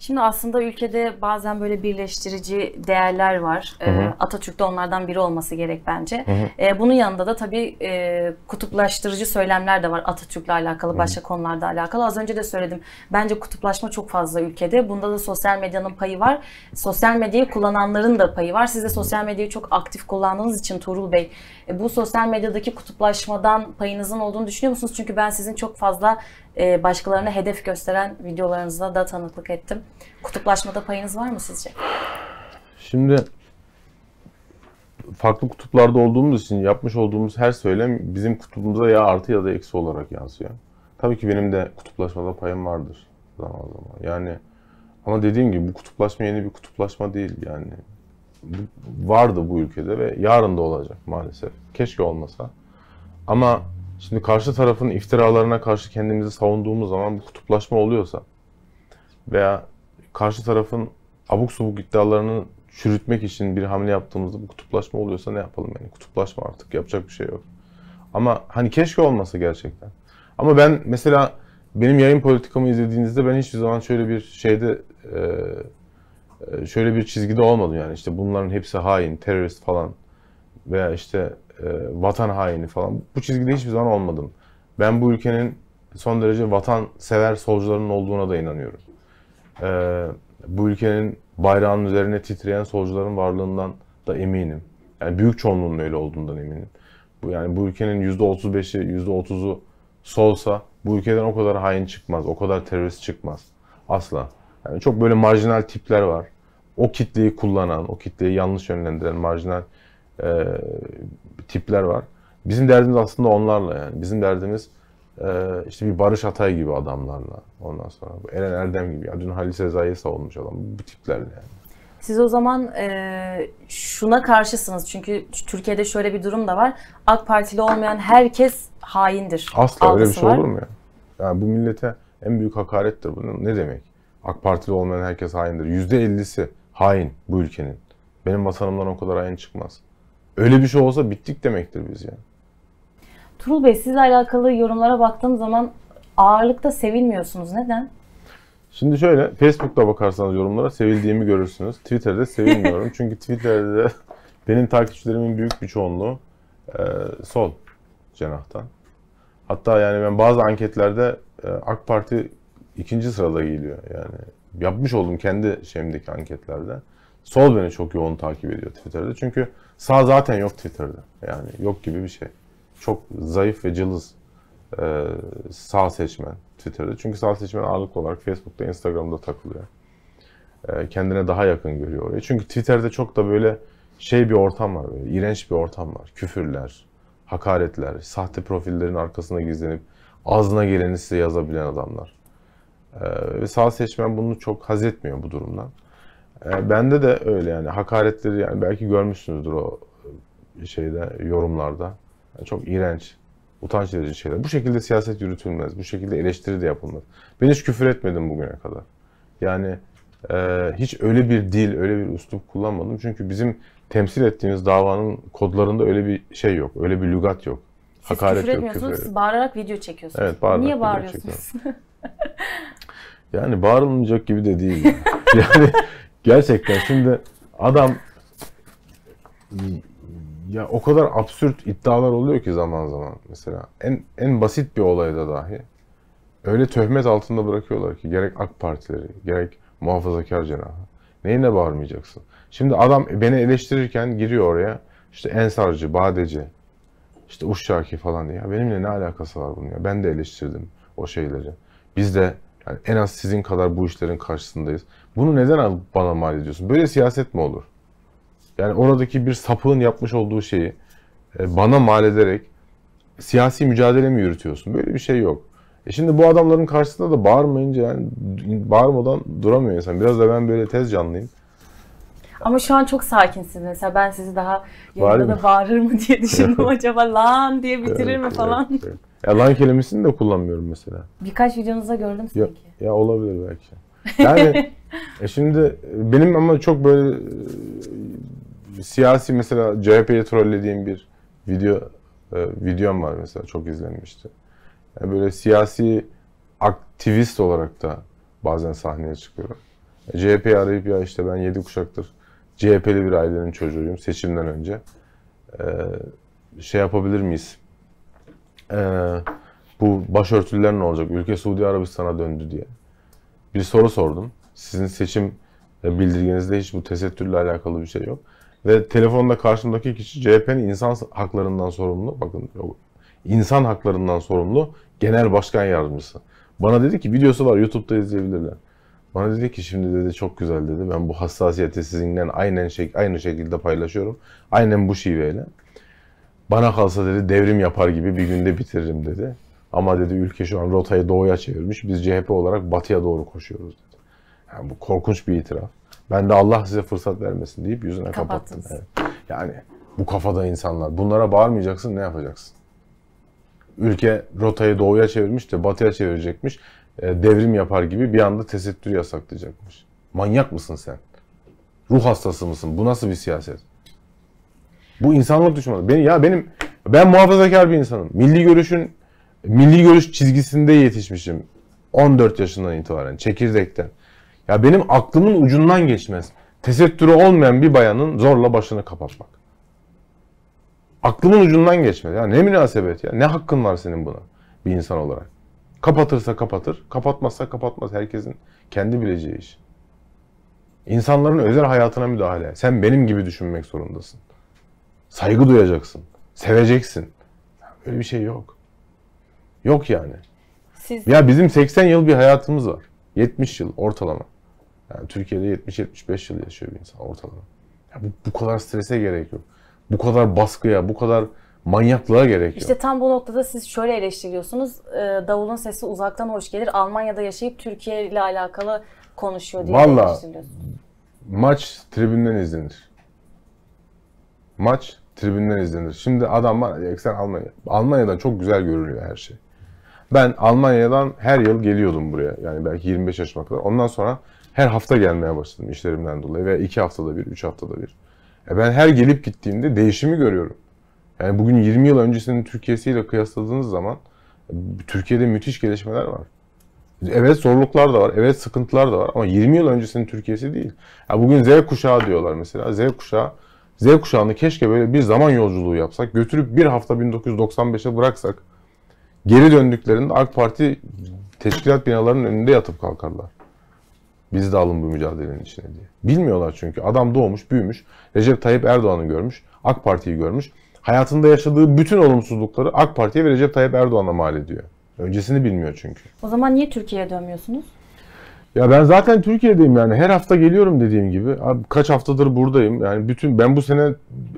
Şimdi aslında ülkede bazen böyle birleştirici değerler var. Hı hı. Ee, Atatürk'te onlardan biri olması gerek bence. Hı hı. Ee, bunun yanında da tabii e, kutuplaştırıcı söylemler de var Atatürk'le alakalı, başka hı hı. konularda alakalı. Az önce de söyledim. Bence kutuplaşma çok fazla ülkede. Bunda da sosyal medyanın payı var. Sosyal medyayı kullananların da payı var. Siz de sosyal medyayı çok aktif kullandığınız için Tuğrul Bey, e, bu sosyal medyadaki kutuplaşmadan payınızın olduğunu düşünüyor musunuz? Çünkü ben sizin çok fazla ee, başkalarına hedef gösteren videolarınızda da tanıklık ettim. Kutuplaşmada payınız var mı sizce? Şimdi farklı kutuplarda olduğumuz için yapmış olduğumuz her söylem bizim kutubumuza ya artı ya da eksi olarak yansıyor. Tabii ki benim de kutuplaşmada payım vardır zaman zaman. Yani ama dediğim gibi bu kutuplaşma yeni bir kutuplaşma değil yani. Bu, vardı bu ülkede ve yarın da olacak maalesef. Keşke olmasa. Ama Şimdi karşı tarafın iftiralarına karşı kendimizi savunduğumuz zaman bu kutuplaşma oluyorsa veya karşı tarafın abuk subuk iddialarını çürütmek için bir hamle yaptığımızda bu kutuplaşma oluyorsa ne yapalım yani kutuplaşma artık yapacak bir şey yok. Ama hani keşke olmasa gerçekten. Ama ben mesela benim yayın politikamı izlediğinizde ben hiçbir zaman şöyle bir şeyde e, e, şöyle bir çizgide olmadım yani işte bunların hepsi hain, terörist falan veya işte e, vatan haini falan. Bu çizgide hiçbir zaman olmadım. Ben bu ülkenin son derece vatan sever solcuların olduğuna da inanıyorum. Ee, bu ülkenin bayrağının üzerine titreyen solcuların varlığından da eminim. Yani büyük çoğunluğunun öyle olduğundan eminim. Bu yani bu ülkenin %35'i, %30'u solsa bu ülkeden o kadar hain çıkmaz, o kadar terörist çıkmaz. Asla. Yani çok böyle marjinal tipler var. O kitleyi kullanan, o kitleyi yanlış yönlendiren marjinal e, tipler var. Bizim derdimiz aslında onlarla yani. Bizim derdimiz e, işte bir Barış Atay gibi adamlarla. Ondan sonra bu Eren Erdem gibi. Ya dün Halis Sezai'ye savunmuş adam. Bu tiplerle yani. Siz o zaman e, şuna karşısınız çünkü Türkiye'de şöyle bir durum da var. AK Partili olmayan herkes haindir. Asla öyle bir şey olur mu ya? Yani bu millete en büyük hakarettir bunun. Ne demek? AK Partili olmayan herkes haindir. Yüzde ellisi hain bu ülkenin. Benim vatanımdan o kadar hain çıkmaz. Öyle bir şey olsa bittik demektir biz yani. Turul Bey sizle alakalı yorumlara baktığım zaman ağırlıkta sevilmiyorsunuz. Neden? Şimdi şöyle Facebook'ta bakarsanız yorumlara sevildiğimi görürsünüz. Twitter'da sevilmiyorum. *laughs* Çünkü Twitter'da benim takipçilerimin büyük bir çoğunluğu e, sol cenahtan. Hatta yani ben bazı anketlerde e, AK Parti ikinci sırada geliyor. Yani yapmış oldum kendi şeyimdeki anketlerde. Sol beni çok yoğun takip ediyor Twitter'da. Çünkü Sağ zaten yok Twitter'da. Yani yok gibi bir şey. Çok zayıf ve cılız e, sağ seçmen Twitter'da. Çünkü sağ seçmen ağırlıklı olarak Facebook'ta, Instagram'da takılıyor. E, kendine daha yakın görüyor orayı. Çünkü Twitter'da çok da böyle şey bir ortam var böyle, iğrenç bir ortam var. Küfürler, hakaretler, sahte profillerin arkasına gizlenip ağzına geleni size yazabilen adamlar. Ee, ve sağ seçmen bunu çok haz etmiyor bu durumdan. E, bende de öyle yani hakaretleri yani belki görmüşsünüzdür o e, şeyde yorumlarda. Yani çok iğrenç, utanç verici şeyler. Bu şekilde siyaset yürütülmez. Bu şekilde eleştiri de yapılmaz. Ben hiç küfür etmedim bugüne kadar. Yani e, hiç öyle bir dil, öyle bir üslup kullanmadım. Çünkü bizim temsil ettiğimiz davanın kodlarında öyle bir şey yok. Öyle bir lügat yok. Siz Hakaret küfür etmiyorsunuz, yok, küfür siz bağırarak video çekiyorsunuz. Evet, bağırarak Niye bağırıyorsunuz? yani bağırılmayacak gibi de değil. *laughs* Yani, yani Gerçekten şimdi adam ya o kadar absürt iddialar oluyor ki zaman zaman mesela en en basit bir olayda dahi öyle töhmet altında bırakıyorlar ki gerek AK Partileri gerek muhafazakar cenahı neyine bağırmayacaksın. Şimdi adam beni eleştirirken giriyor oraya işte Ensarcı, Badeci, işte Uşşaki falan diye. benimle ne alakası var bunun ya? Ben de eleştirdim o şeyleri. Biz de yani en az sizin kadar bu işlerin karşısındayız. Bunu neden bana mal ediyorsun? Böyle siyaset mi olur? Yani oradaki bir sapığın yapmış olduğu şeyi e, bana mal ederek siyasi mücadele mi yürütüyorsun? Böyle bir şey yok. E şimdi bu adamların karşısında da bağırmayınca yani bağırmadan duramıyor insan. Biraz da ben böyle tez canlıyım. Ama şu an çok sakinsiniz. Mesela ben sizi daha yanında da bağırır mı diye düşündüm *laughs* acaba lan diye bitirir mi falan. Ya lan kelimesini de kullanmıyorum mesela. Birkaç videonuzda gördüm sanki. Ya, ya olabilir belki. Yani *laughs* e şimdi e, benim ama çok böyle e, siyasi mesela CHP'yi trollediğim bir video e, videom var mesela çok izlenmişti. Yani böyle siyasi aktivist olarak da bazen sahneye çıkıyorum. CHP arayıp ya işte ben 7 kuşaktır CHP'li bir ailenin çocuğuyum seçimden önce. E, şey yapabilir miyiz? E, bu başörtüler ne olacak? Ülke Suudi Arabistan'a döndü diye bir soru sordum. Sizin seçim bildirgenizde hiç bu tesettürle alakalı bir şey yok. Ve telefonda karşımdaki kişi CHP'nin insan haklarından sorumlu, bakın insan haklarından sorumlu genel başkan yardımcısı. Bana dedi ki videosu var YouTube'da izleyebilirler. Bana dedi ki şimdi dedi çok güzel dedi. Ben bu hassasiyeti sizinle aynen şey, aynı şekilde paylaşıyorum. Aynen bu şiveyle. Bana kalsa dedi devrim yapar gibi bir günde bitiririm dedi. Ama dedi ülke şu an rotayı doğuya çevirmiş. Biz CHP olarak batıya doğru koşuyoruz dedi. Yani bu korkunç bir itiraf. Ben de Allah size fırsat vermesin deyip yüzüne Kapattınız. kapattım. Evet. Yani bu kafada insanlar. Bunlara bağırmayacaksın ne yapacaksın? Ülke rotayı doğuya çevirmiş de batıya çevirecekmiş. E, devrim yapar gibi bir anda tesettür yasaklayacakmış. Manyak mısın sen? Ruh hastası mısın? Bu nasıl bir siyaset? Bu insanlık düşmanı. Beni, ya benim ben muhafazakar bir insanım. Milli görüşün milli görüş çizgisinde yetişmişim. 14 yaşından itibaren çekirdekten. Ya benim aklımın ucundan geçmez. Tesettürü olmayan bir bayanın zorla başını kapatmak. Aklımın ucundan geçmez. Ya ne münasebet ya. Ne hakkın var senin buna bir insan olarak. Kapatırsa kapatır, kapatmazsa kapatmaz. Herkesin kendi bileceği iş. İnsanların özel hayatına müdahale. Sen benim gibi düşünmek zorundasın. Saygı duyacaksın. Seveceksin. Böyle bir şey yok. Yok yani. Siz... Ya bizim 80 yıl bir hayatımız var. 70 yıl ortalama. Yani Türkiye'de 70-75 yıl yaşıyor bir insan ortalama. Ya bu, bu kadar strese gerek yok. Bu kadar baskıya, bu kadar manyaklığa gerek yok. İşte tam bu noktada siz şöyle eleştiriyorsunuz. E, davulun sesi uzaktan hoş gelir. Almanya'da yaşayıp Türkiye ile alakalı konuşuyor diye Vallahi, eleştiriyorsunuz. maç tribünden izlenir. Maç tribünden izlenir. Şimdi adam bana sen Almanya. Almanya'dan çok güzel görülüyor her şey. Ben Almanya'dan her yıl geliyordum buraya. Yani belki 25 yaşıma kadar. Ondan sonra her hafta gelmeye başladım işlerimden dolayı. Veya iki haftada bir, üç haftada bir. E ben her gelip gittiğimde değişimi görüyorum. Yani bugün 20 yıl öncesinin Türkiye'siyle kıyasladığınız zaman e, Türkiye'de müthiş gelişmeler var. Evet zorluklar da var, evet sıkıntılar da var ama 20 yıl öncesinin Türkiye'si değil. Ya bugün Z kuşağı diyorlar mesela. Z kuşağı Z kuşağını keşke böyle bir zaman yolculuğu yapsak, götürüp bir hafta 1995'e bıraksak Geri döndüklerinde AK Parti teşkilat binalarının önünde yatıp kalkarlar. Biz de alın bu mücadelenin içine diye. Bilmiyorlar çünkü. Adam doğmuş, büyümüş. Recep Tayyip Erdoğan'ı görmüş. AK Parti'yi görmüş. Hayatında yaşadığı bütün olumsuzlukları AK Parti'ye ve Recep Tayyip Erdoğan'a mal ediyor. Öncesini bilmiyor çünkü. O zaman niye Türkiye'ye dönmüyorsunuz? Ya ben zaten Türkiye'deyim yani her hafta geliyorum dediğim gibi. Abi kaç haftadır buradayım. Yani bütün ben bu sene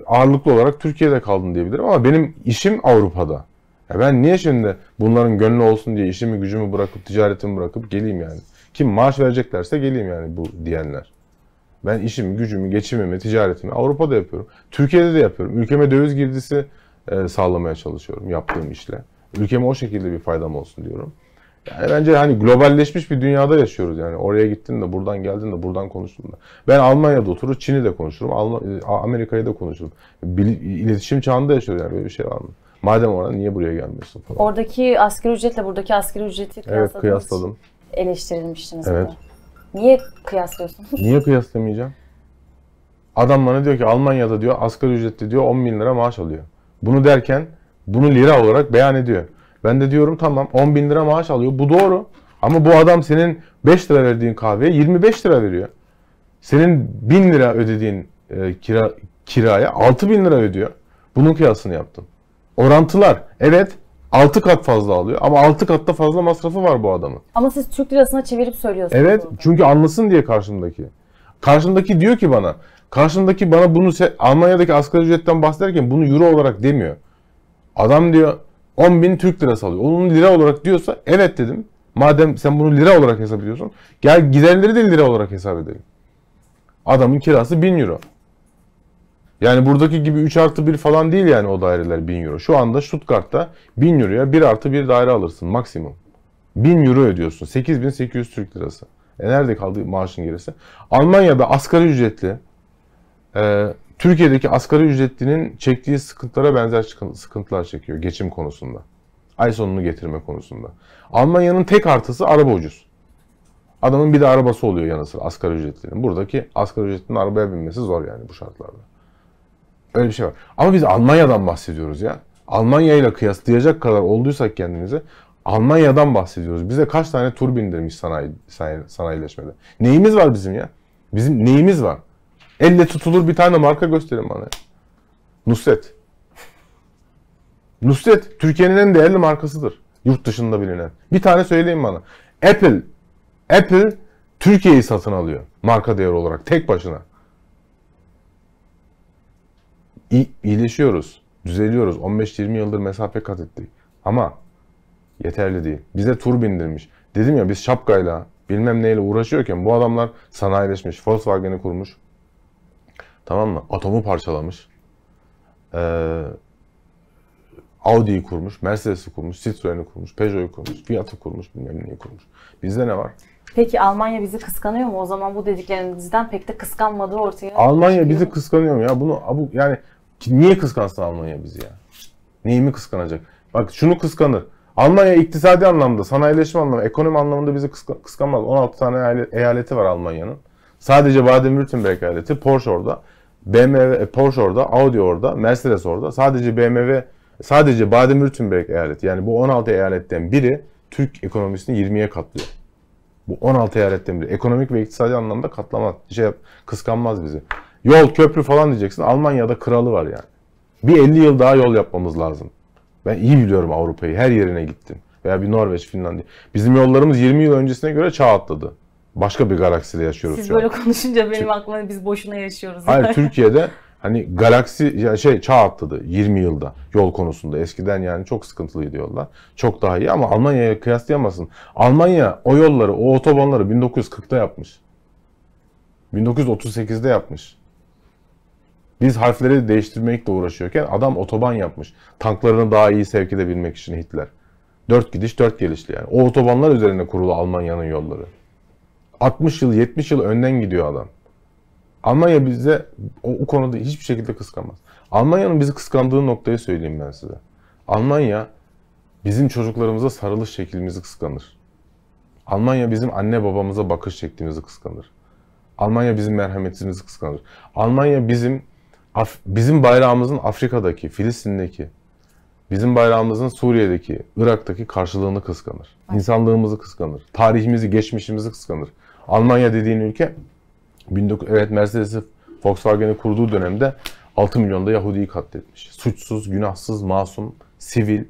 ağırlıklı olarak Türkiye'de kaldım diyebilirim ama benim işim Avrupa'da. Ya ben niye şimdi bunların gönlü olsun diye işimi gücümü bırakıp ticaretimi bırakıp geleyim yani. Kim maaş vereceklerse geleyim yani bu diyenler. Ben işimi, gücümü, geçimimi, ticaretimi Avrupa'da yapıyorum. Türkiye'de de yapıyorum. Ülkeme döviz girdisi e, sağlamaya çalışıyorum yaptığım işle. Ülkeme o şekilde bir faydam olsun diyorum. Yani bence hani globalleşmiş bir dünyada yaşıyoruz yani. Oraya gittin de buradan geldin de buradan konuştun da. Ben Almanya'da oturur, Çin'i de konuşurum, e, Amerika'yı da konuşurum. İletişim çağında yaşıyoruz yani böyle bir şey var mı? Madem orada niye buraya gelmiyorsun falan. Oradaki asgari ücretle buradaki asgari ücreti Evet kıyasladım. Eleştirilmiştiniz. Evet. Bana. Niye kıyaslıyorsun? *laughs* niye kıyaslamayacağım? Adam bana diyor ki Almanya'da diyor asgari ücretli diyor 10 bin lira maaş alıyor. Bunu derken bunu lira olarak beyan ediyor. Ben de diyorum tamam 10 bin lira maaş alıyor. Bu doğru. Ama bu adam senin 5 lira verdiğin kahveye 25 lira veriyor. Senin 1000 lira ödediğin e, kira kiraya 6000 lira ödüyor. Bunun kıyasını yaptım. Orantılar. Evet 6 kat fazla alıyor ama 6 katta fazla masrafı var bu adamın. Ama siz Türk lirasına çevirip söylüyorsunuz. Evet bunu. çünkü anlasın diye karşımdaki. Karşımdaki diyor ki bana, karşımdaki bana bunu Almanya'daki asgari ücretten bahsederken bunu euro olarak demiyor. Adam diyor 10 bin Türk lirası alıyor. Onun lira olarak diyorsa evet dedim. Madem sen bunu lira olarak hesap ediyorsun. Gel giderleri de lira olarak hesap edelim. Adamın kirası 1000 euro. Yani buradaki gibi 3 artı 1 falan değil yani o daireler 1000 euro. Şu anda Stuttgart'ta 1000 euroya 1 artı 1 daire alırsın maksimum. 1000 euro ödüyorsun. 8800 Türk lirası. E nerede kaldı maaşın gerisi? Almanya'da asgari ücretli, e, Türkiye'deki asgari ücretlinin çektiği sıkıntılara benzer sıkıntılar çekiyor geçim konusunda. Ay sonunu getirme konusunda. Almanya'nın tek artısı araba ucuz. Adamın bir de arabası oluyor yanı sıra asgari ücretlinin. Buradaki asgari ücretlinin arabaya binmesi zor yani bu şartlarda. Öyle bir şey var. Ama biz Almanya'dan bahsediyoruz ya. Almanya ile kıyaslayacak kadar olduysak kendimizi Almanya'dan bahsediyoruz. Bize kaç tane tur bindirmiş sanayi, sanayileşmede. Neyimiz var bizim ya? Bizim neyimiz var? Elle tutulur bir tane marka gösterin bana. Nusret. Nusret Türkiye'nin en değerli markasıdır. Yurt dışında bilinen. Bir tane söyleyin bana. Apple. Apple Türkiye'yi satın alıyor marka değeri olarak tek başına iyileşiyoruz, düzeliyoruz. 15-20 yıldır mesafe kat ettik. Ama yeterli değil. Bize tur bindirmiş. Dedim ya biz şapkayla bilmem neyle uğraşıyorken bu adamlar sanayileşmiş. Volkswagen'i kurmuş. Tamam mı? Atomu parçalamış. Ee, Audi'yi kurmuş, Mercedes'i kurmuş, Citroen'i kurmuş, Peugeot'u kurmuş, Fiat'ı kurmuş, bilmem neyi kurmuş. Bizde ne var? Peki Almanya bizi kıskanıyor mu? O zaman bu dediklerinizden pek de kıskanmadığı ortaya Almanya bizi kıskanıyor mu ya? Bunu bu yani Niye kıskansın Almanya bizi ya? Neyimi kıskanacak? Bak şunu kıskanır. Almanya iktisadi anlamda, sanayileşme anlamında, ekonomi anlamında bizi kıskanmaz. 16 tane eyaleti var Almanya'nın. Sadece Baden-Württemberg eyaleti, Porsche orada, BMW, e, Porsche orada, Audi orada, Mercedes orada. Sadece BMW, sadece Baden-Württemberg eyaleti. Yani bu 16 eyaletten biri Türk ekonomisini 20'ye katlıyor. Bu 16 eyaletten biri. Ekonomik ve iktisadi anlamda katlamaz, şey kıskanmaz bizi. Yol, köprü falan diyeceksin. Almanya'da kralı var yani. Bir 50 yıl daha yol yapmamız lazım. Ben iyi biliyorum Avrupa'yı. Her yerine gittim. Veya bir Norveç, Finlandiya. Bizim yollarımız 20 yıl öncesine göre çağ atladı. Başka bir galakside yaşıyoruz Siz şu an. böyle konuşunca benim aklıma biz boşuna yaşıyoruz. Hayır *laughs* Türkiye'de hani galaksi şey çağ atladı 20 yılda yol konusunda. Eskiden yani çok sıkıntılıydı yollar. Çok daha iyi ama Almanya'ya kıyaslayamazsın. Almanya o yolları, o otobanları 1940'ta yapmış. 1938'de yapmış. Biz harfleri değiştirmekle uğraşıyorken adam otoban yapmış. Tanklarını daha iyi sevk edebilmek için Hitler. Dört gidiş dört gelişli yani. O otobanlar üzerine kurulu Almanya'nın yolları. 60 yıl 70 yıl önden gidiyor adam. Almanya bize o, o konuda hiçbir şekilde kıskanmaz. Almanya'nın bizi kıskandığı noktayı söyleyeyim ben size. Almanya bizim çocuklarımıza sarılış şeklimizi kıskanır. Almanya bizim anne babamıza bakış şeklimizi kıskanır. Almanya bizim merhametimizi kıskanır. Almanya bizim Af, bizim bayrağımızın Afrika'daki, Filistin'deki, bizim bayrağımızın Suriye'deki, Irak'taki karşılığını kıskanır. İnsanlığımızı kıskanır. Tarihimizi, geçmişimizi kıskanır. Almanya dediğin ülke 19 evet Mercedes'i Volkswagen'i kurduğu dönemde 6 milyonda Yahudi'yi katletmiş. Suçsuz, günahsız, masum, sivil,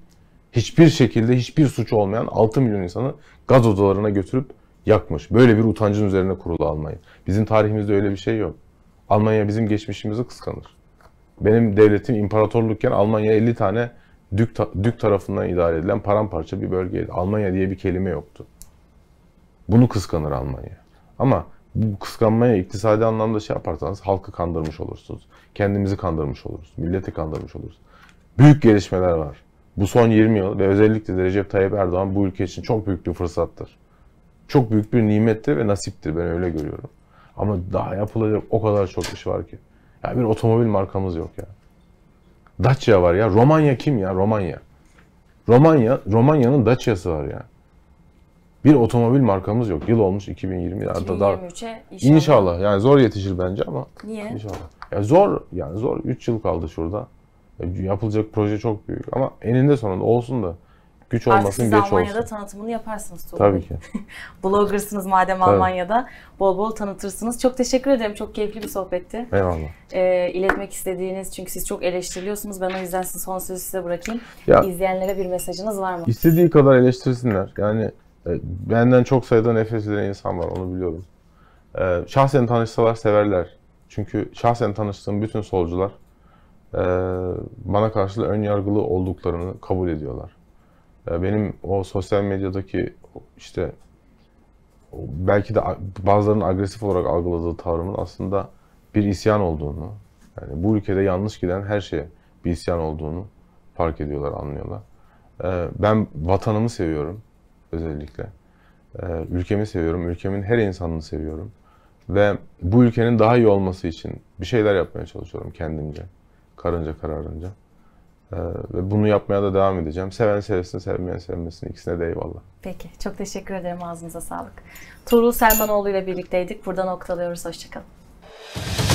hiçbir şekilde hiçbir suçu olmayan 6 milyon insanı gaz odalarına götürüp yakmış. Böyle bir utancın üzerine kurulu Almanya. Bizim tarihimizde öyle bir şey yok. Almanya bizim geçmişimizi kıskanır. Benim devletim imparatorlukken Almanya 50 tane dük, dük tarafından idare edilen paramparça bir bölgeydi. Almanya diye bir kelime yoktu. Bunu kıskanır Almanya. Ama bu kıskanmaya iktisadi anlamda şey yaparsanız halkı kandırmış olursunuz. Kendimizi kandırmış oluruz. Milleti kandırmış oluruz. Büyük gelişmeler var. Bu son 20 yıl ve özellikle de Recep Tayyip Erdoğan bu ülke için çok büyük bir fırsattır. Çok büyük bir nimettir ve nasiptir ben öyle görüyorum. Ama daha yapılacak o kadar çok iş var ki. Yani bir otomobil markamız yok ya. Dacia var ya. Romanya kim ya? Romanya. Romanya, Romanya'nın Dacia'sı var ya. Bir otomobil markamız yok. Yıl olmuş 2020. Yani 2023'e inşallah. inşallah. Yani zor yetişir bence ama. Niye? İnşallah. Ya zor yani zor. 3 yıl kaldı şurada. Yapılacak proje çok büyük ama eninde sonunda olsun da Güç olmasın Artık siz geç Almanya'da tanıtımını yaparsınız. Tabii, tabii ki. *laughs* Bloggersınız madem Tabii. Almanya'da. Bol bol tanıtırsınız. Çok teşekkür ederim. Çok keyifli bir sohbetti. Eyvallah. Ee, iletmek istediğiniz çünkü siz çok eleştiriliyorsunuz. Ben o yüzden sizin son sözü size bırakayım. Ya, İzleyenlere bir mesajınız var mı? İstediği kadar eleştirsinler. Yani e, benden çok sayıda nefret eden insan var. Onu biliyorum. E, şahsen tanışsalar severler. Çünkü şahsen tanıştığım bütün solcular e, bana karşı ön yargılı olduklarını kabul ediyorlar. Ee, benim o sosyal medyadaki işte belki de bazılarının agresif olarak algıladığı tavrımın aslında bir isyan olduğunu, yani bu ülkede yanlış giden her şeye bir isyan olduğunu fark ediyorlar, anlıyorlar. Ee, ben vatanımı seviyorum özellikle. Ee, ülkemi seviyorum, ülkemin her insanını seviyorum. Ve bu ülkenin daha iyi olması için bir şeyler yapmaya çalışıyorum kendimce, karınca kararınca. Ee, ve bunu yapmaya da devam edeceğim. Seven sevsin, sevmeyen sevmesin. ikisine de eyvallah. Peki. Çok teşekkür ederim. Ağzınıza sağlık. Tuğrul Selmanoğlu ile birlikteydik. Burada noktalıyoruz. Hoşçakalın.